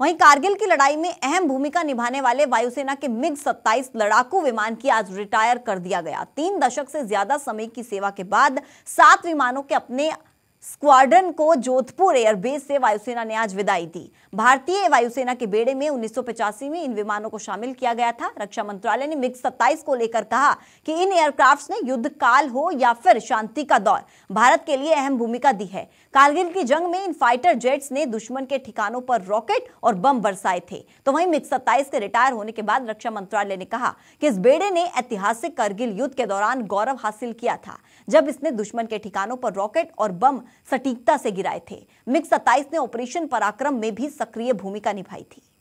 वहीं कारगिल की लड़ाई में अहम भूमिका निभाने वाले वायुसेना के मिग 27 लड़ाकू विमान की आज रिटायर कर दिया गया तीन दशक से ज्यादा समय की सेवा के बाद सात विमानों के अपने स्क्वाड्रन को जोधपुर एयरबेस से वायुसेना ने आज विदाई दी भारतीय वायुसेना के बेड़े में उन्नीस में इन विमानों को शामिल किया गया था रक्षा मंत्रालय ने मिग 27 को लेकर कहा कि इन एयरक्राफ्ट्स ने युद्ध काल हो या फिर शांति का दौर भारत के लिए अहम भूमिका दी है कारगिल की जंग में इन फाइटर जेट्स ने दुश्मन के ठिकानों पर रॉकेट और बम बरसाए थे तो वही मिग सत्ताईस के रिटायर होने के बाद रक्षा मंत्रालय ने कहा कि इस बेड़े ने ऐतिहासिक कारगिल युद्ध के दौरान गौरव हासिल किया था जब इसने दुश्मन के ठिकानों पर रॉकेट और बम सटीकता से गिराए थे मिग सत्ताईस ने ऑपरेशन पराक्रम में भी सक्रिय भूमिका निभाई थी